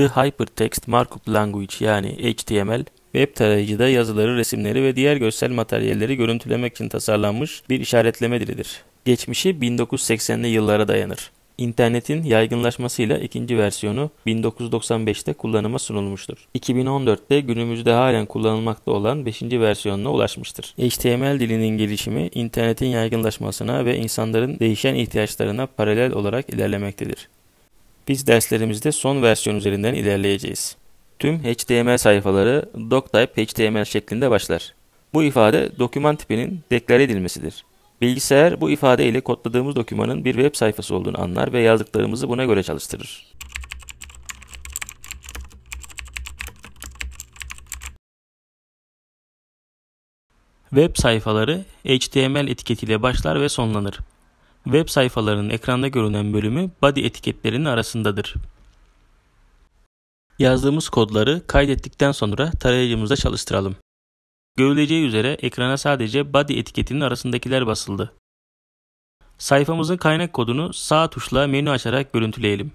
The Hypertext Markup Language yani HTML Web tarayıcıda yazıları, resimleri ve diğer görsel materyalleri görüntülemek için tasarlanmış bir işaretleme dilidir. Geçmişi 1980'li yıllara dayanır. İnternetin yaygınlaşmasıyla ikinci versiyonu 1995'te kullanıma sunulmuştur. 2014'te günümüzde halen kullanılmakta olan 5. versiyonuna ulaşmıştır. HTML dilinin gelişimi internetin yaygınlaşmasına ve insanların değişen ihtiyaçlarına paralel olarak ilerlemektedir. Biz derslerimizde son versiyon üzerinden ilerleyeceğiz. Tüm HTML sayfaları doctype HTML şeklinde başlar. Bu ifade doküman tipinin deklar edilmesidir. Bilgisayar bu ifade ile kodladığımız dokümanın bir web sayfası olduğunu anlar ve yazdıklarımızı buna göre çalıştırır. Web sayfaları HTML etiketiyle başlar ve sonlanır web sayfalarının ekranda görünen bölümü body etiketlerinin arasındadır. Yazdığımız kodları kaydettikten sonra tarayıcımızda çalıştıralım. Görüleceği üzere ekrana sadece body etiketinin arasındakiler basıldı. Sayfamızın kaynak kodunu sağ tuşla menü açarak görüntüleyelim.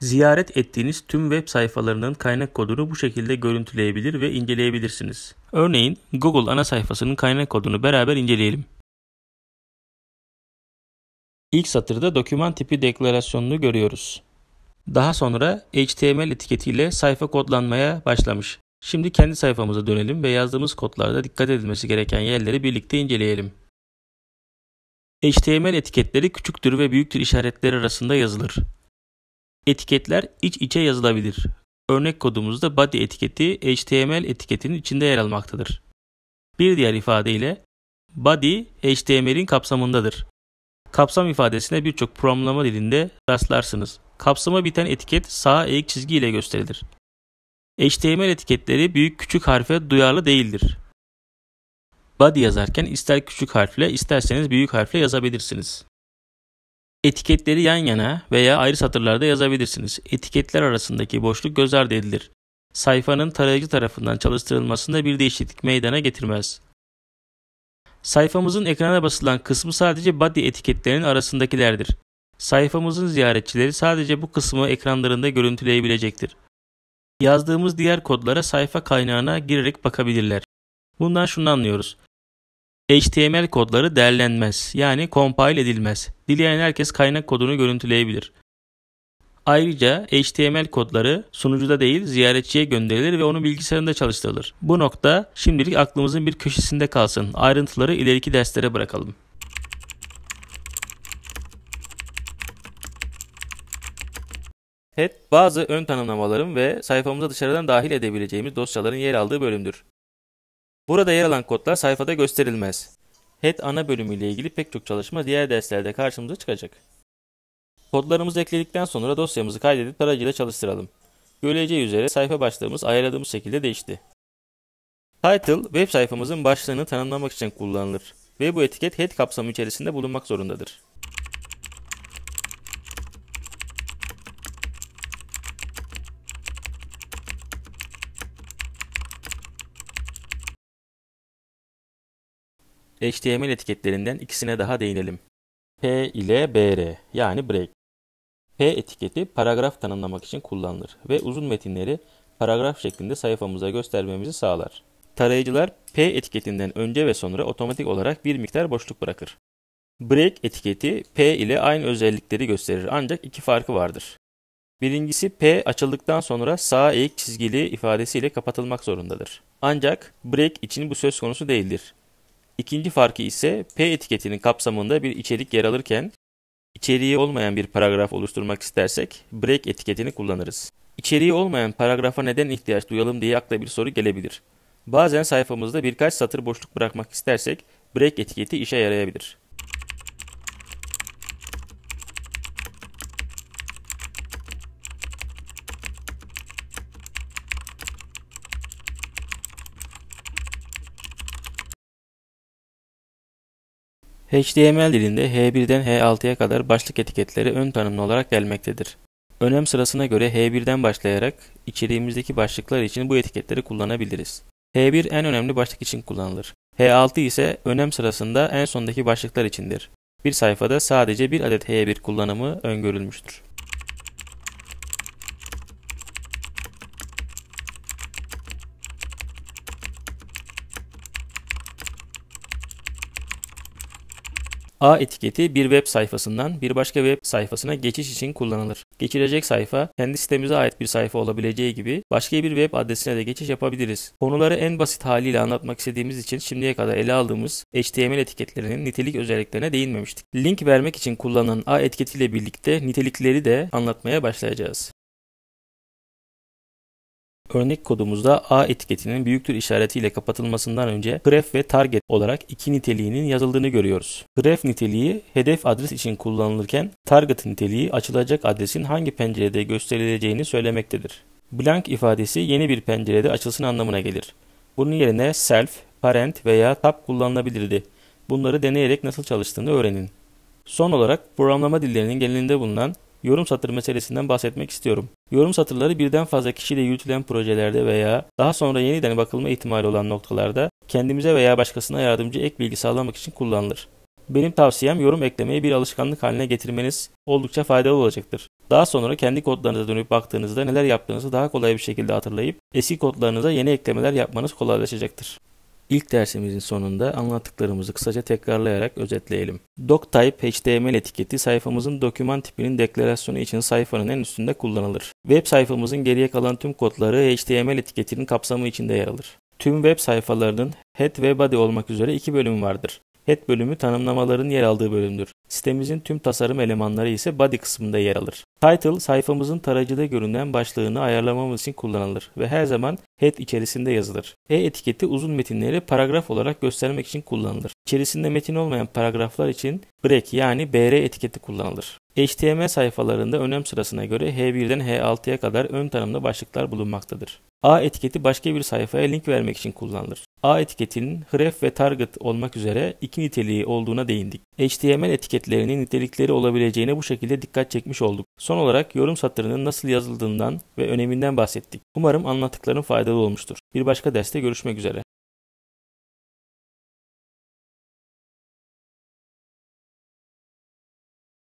Ziyaret ettiğiniz tüm web sayfalarının kaynak kodunu bu şekilde görüntüleyebilir ve inceleyebilirsiniz. Örneğin Google ana sayfasının kaynak kodunu beraber inceleyelim. İlk satırda doküman tipi deklarasyonunu görüyoruz. Daha sonra HTML etiketiyle sayfa kodlanmaya başlamış. Şimdi kendi sayfamıza dönelim ve yazdığımız kodlarda dikkat edilmesi gereken yerleri birlikte inceleyelim. HTML etiketleri küçüktür ve büyüktür işaretleri arasında yazılır. Etiketler iç içe yazılabilir. Örnek kodumuzda body etiketi HTML etiketinin içinde yer almaktadır. Bir diğer ifadeyle body HTML'in kapsamındadır. Kapsam ifadesine birçok programlama dilinde rastlarsınız. Kapsama biten etiket sağ eğik çizgi ile gösterilir. HTML etiketleri büyük küçük harfe duyarlı değildir. Body yazarken ister küçük harfle isterseniz büyük harfle yazabilirsiniz. Etiketleri yan yana veya ayrı satırlarda yazabilirsiniz. Etiketler arasındaki boşluk göz ardı edilir. Sayfanın tarayıcı tarafından çalıştırılmasında bir değişiklik meydana getirmez. Sayfamızın ekrana basılan kısmı sadece body etiketlerinin arasındakilerdir. Sayfamızın ziyaretçileri sadece bu kısmı ekranlarında görüntüleyebilecektir. Yazdığımız diğer kodlara sayfa kaynağına girerek bakabilirler. Bundan şunu anlıyoruz. HTML kodları derlenmez yani compile edilmez. Dileyen herkes kaynak kodunu görüntüleyebilir. Ayrıca HTML kodları sunucuda değil ziyaretçiye gönderilir ve onun bilgisayarında çalıştırılır. Bu nokta şimdilik aklımızın bir köşesinde kalsın. Ayrıntıları ileriki derslere bırakalım. Head bazı ön tanımlamaların ve sayfamıza dışarıdan dahil edebileceğimiz dosyaların yer aldığı bölümdür. Burada yer alan kodlar sayfada gösterilmez. Head ana bölümü ile ilgili pek çok çalışma diğer derslerde karşımıza çıkacak. Kodlarımızı ekledikten sonra dosyamızı kaydedip tarayıcıyla çalıştıralım. Görüleceği üzere sayfa başlığımız ayarladığımız şekilde değişti. Title, web sayfamızın başlığını tanımlamak için kullanılır ve bu etiket head kapsamı içerisinde bulunmak zorundadır. HTML etiketlerinden ikisine daha değinelim. P ile BR yani break. P etiketi paragraf tanımlamak için kullanılır ve uzun metinleri paragraf şeklinde sayfamıza göstermemizi sağlar. Tarayıcılar P etiketinden önce ve sonra otomatik olarak bir miktar boşluk bırakır. Break etiketi P ile aynı özellikleri gösterir ancak iki farkı vardır. Birincisi P açıldıktan sonra sağ eğik çizgili ifadesiyle kapatılmak zorundadır. Ancak break için bu söz konusu değildir. İkinci farkı ise P etiketinin kapsamında bir içerik yer alırken İçeriği olmayan bir paragraf oluşturmak istersek break etiketini kullanırız. İçeriği olmayan paragrafa neden ihtiyaç duyalım diye akla bir soru gelebilir. Bazen sayfamızda birkaç satır boşluk bırakmak istersek break etiketi işe yarayabilir. HTML dilinde H1'den H6'ya kadar başlık etiketleri ön tanımlı olarak gelmektedir. Önem sırasına göre H1'den başlayarak içeriğimizdeki başlıklar için bu etiketleri kullanabiliriz. H1 en önemli başlık için kullanılır. H6 ise önem sırasında en sondaki başlıklar içindir. Bir sayfada sadece bir adet H1 kullanımı öngörülmüştür. A etiketi bir web sayfasından bir başka web sayfasına geçiş için kullanılır. Geçilecek sayfa kendi sitemize ait bir sayfa olabileceği gibi başka bir web adresine de geçiş yapabiliriz. Konuları en basit haliyle anlatmak istediğimiz için şimdiye kadar ele aldığımız HTML etiketlerinin nitelik özelliklerine değinmemiştik. Link vermek için kullanılan A etiketiyle birlikte nitelikleri de anlatmaya başlayacağız. Örnek kodumuzda A etiketinin büyüktür işaretiyle kapatılmasından önce href ve target olarak iki niteliğinin yazıldığını görüyoruz. Href niteliği hedef adres için kullanılırken target niteliği açılacak adresin hangi pencerede gösterileceğini söylemektedir. Blank ifadesi yeni bir pencerede açılsın anlamına gelir. Bunun yerine self, parent veya tab kullanılabilirdi. Bunları deneyerek nasıl çalıştığını öğrenin. Son olarak programlama dillerinin genelinde bulunan yorum satırı meselesinden bahsetmek istiyorum. Yorum satırları birden fazla kişiyle yürütülen projelerde veya daha sonra yeniden bakılma ihtimali olan noktalarda kendimize veya başkasına yardımcı ek bilgi sağlamak için kullanılır. Benim tavsiyem yorum eklemeyi bir alışkanlık haline getirmeniz oldukça faydalı olacaktır. Daha sonra kendi kodlarınıza dönüp baktığınızda neler yaptığınızı daha kolay bir şekilde hatırlayıp eski kodlarınıza yeni eklemeler yapmanız kolaylaşacaktır. İlk dersimizin sonunda anlattıklarımızı kısaca tekrarlayarak özetleyelim. DocType HTML etiketi sayfamızın doküman tipinin deklarasyonu için sayfanın en üstünde kullanılır. Web sayfamızın geriye kalan tüm kodları HTML etiketinin kapsamı içinde yer alır. Tüm web sayfalarının head ve body olmak üzere iki bölüm vardır. Head bölümü tanımlamaların yer aldığı bölümdür. Sitemizin tüm tasarım elemanları ise body kısmında yer alır. Title sayfamızın tarayıcıda görünen başlığını ayarlamamız için kullanılır ve her zaman head içerisinde yazılır. E-etiketi uzun metinleri paragraf olarak göstermek için kullanılır. İçerisinde metin olmayan paragraflar için break yani br etiketi kullanılır. HTML sayfalarında önem sırasına göre H1'den H6'ya kadar ön tanımda başlıklar bulunmaktadır. A etiketi başka bir sayfaya link vermek için kullanılır. A etiketinin href ve target olmak üzere iki niteliği olduğuna değindik. HTML etiketlerinin nitelikleri olabileceğine bu şekilde dikkat çekmiş olduk. Son olarak yorum satırının nasıl yazıldığından ve öneminden bahsettik. Umarım anlattıklarım faydalı olmuştur. Bir başka derste görüşmek üzere.